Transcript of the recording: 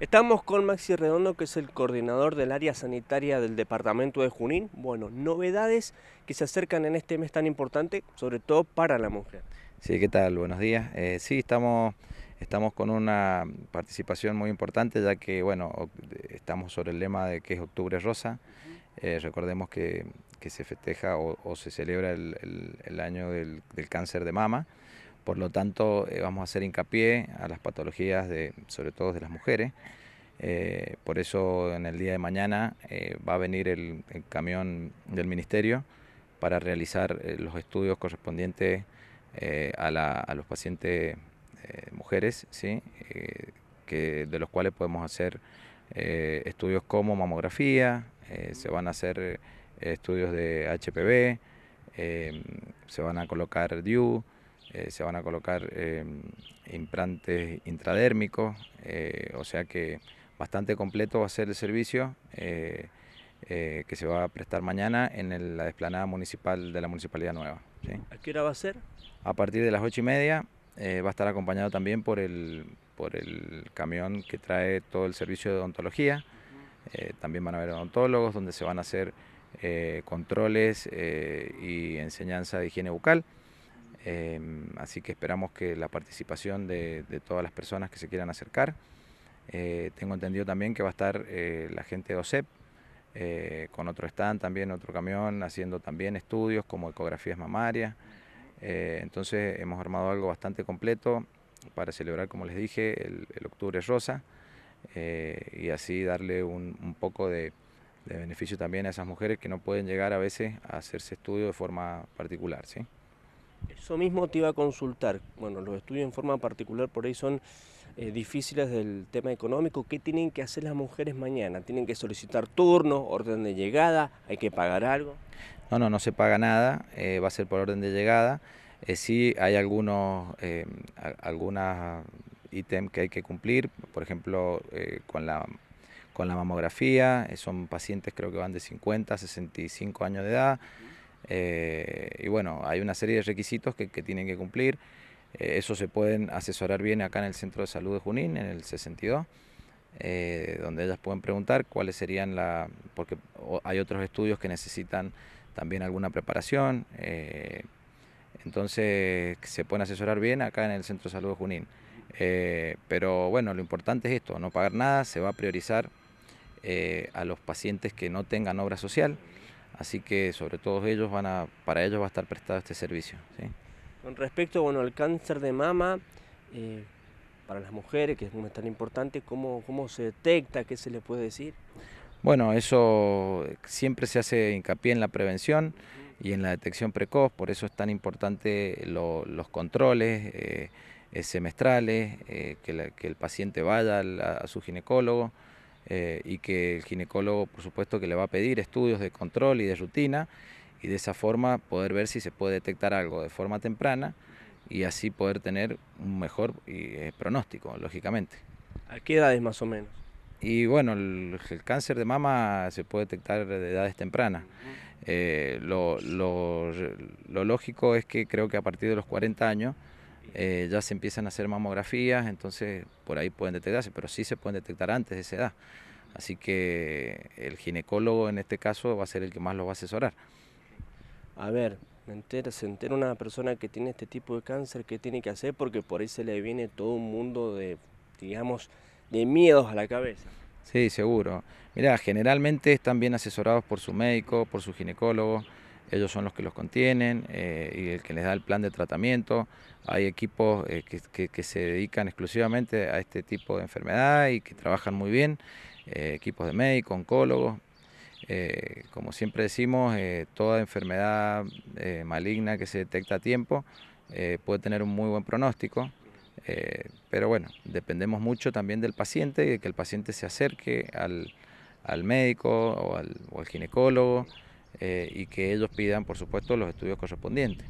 Estamos con Maxi Redondo, que es el coordinador del área sanitaria del departamento de Junín. Bueno, novedades que se acercan en este mes tan importante, sobre todo para la mujer. Sí, ¿qué tal? Buenos días. Eh, sí, estamos, estamos con una participación muy importante, ya que, bueno, estamos sobre el lema de que es Octubre Rosa. Eh, recordemos que, se festeja o, se celebra el, año del, del cáncer de mama por lo tanto, eh, vamos a hacer hincapié a las patologías, sobre todo de las mujeres. Eh, por eso en el día de mañana eh, va a venir el, camión del ministerio para realizar los estudios correspondientes a, los pacientes mujeres, de los cuales podemos hacer estudios como mamografía, se van a hacer estudios de HPV, se van a colocar DIU. Eh, se van a colocar eh, implantes intradérmicos, eh, o sea que bastante completo va a ser el servicio que se va a prestar mañana en la desplanada municipal de la Municipalidad Nueva. ¿A qué hora va a ser? A partir de las ocho y media va a estar acompañado también por el, por el camión que trae todo el servicio de odontología. también van a haber odontólogos donde se van a hacer controles y enseñanza de higiene bucal. Em, así que esperamos que la participación de, todas las personas que se quieran acercar. Eh, tengo entendido también que va a estar eh, la gente de OSEP eh, con otro stand también, otro camión, haciendo también estudios como ecografías mamarias. entonces hemos armado algo bastante completo para celebrar, como les dije, el, octubre rosa y así darle un, poco de, beneficio también a esas mujeres que no pueden llegar a veces a hacerse estudio de forma particular. ¿sí? Eso mismo te iba a consultar. Bueno, los estudios en forma particular por ahí son eh, difíciles del tema económico. ¿Qué tienen que hacer las mujeres mañana? ¿Tienen que solicitar turnos, orden de llegada? ¿Hay que pagar algo? No, no, no se paga nada. Eh, va a ser por orden de llegada. Eh, sí hay algunos algunas ítems que hay que cumplir. Por ejemplo, con la con la mamografía. son pacientes creo que van de 50 a 65 años de edad. Eh, y bueno, hay una serie de requisitos que, tienen que cumplir. Eh, eso se pueden asesorar bien acá en el Centro de Salud de Junín, en el 62, eh, donde ellas pueden preguntar cuáles serían la... porque hay otros estudios que necesitan también alguna preparación. entonces se pueden asesorar bien acá en el Centro de Salud de Junín. pero bueno, lo importante es esto, no pagar nada, se va a priorizar a los pacientes que no tengan obra social. Así que sobre todo ellos para ellos va a estar prestado este servicio. Con respecto bueno, al cáncer de mama, eh, para las mujeres, que es tan importante, ¿cómo, se detecta? ¿Qué se le puede decir? Bueno, eso eh, siempre se hace hincapié en la prevención y en la detección precoz, por eso es tan importante los controles eh, semestrales, que, el paciente vaya a su ginecólogo. Eh, y que el ginecólogo, por supuesto, que le va a pedir estudios de control y de rutina y de esa forma poder ver si se puede detectar algo de forma temprana y así poder tener un mejor eh, pronóstico, lógicamente. ¿A qué edades más o menos? Y bueno, el, cáncer de mama se puede detectar de edades tempranas. Eh, lo, lo lógico es que creo que a partir de los 40 años eh, ya se empiezan a hacer mamografías, entonces por ahí pueden detectarse, pero sí se pueden detectar antes de esa edad. Así que el ginecólogo en este caso va a ser el que más lo va a asesorar. A ver, me entera, se entera una persona que tiene este tipo de cáncer, ¿qué tiene que hacer? Porque por ahí se le viene todo un mundo de, digamos, de miedos a la cabeza. Sí, seguro. Mira, generalmente están bien asesorados por su médico, por su ginecólogo ellos son los que los contienen eh, y el que les da el plan de tratamiento. Hay equipos eh, que, se dedican exclusivamente a este tipo de enfermedad y que trabajan muy bien, eh, equipos de médicos, oncólogos. como siempre decimos, toda enfermedad maligna que se detecta a tiempo puede tener un muy buen pronóstico. pero bueno, dependemos mucho también del paciente y de que el paciente se acerque al, médico o al ginecólogo. Eh, y que ellos pidan, por supuesto, los estudios correspondientes.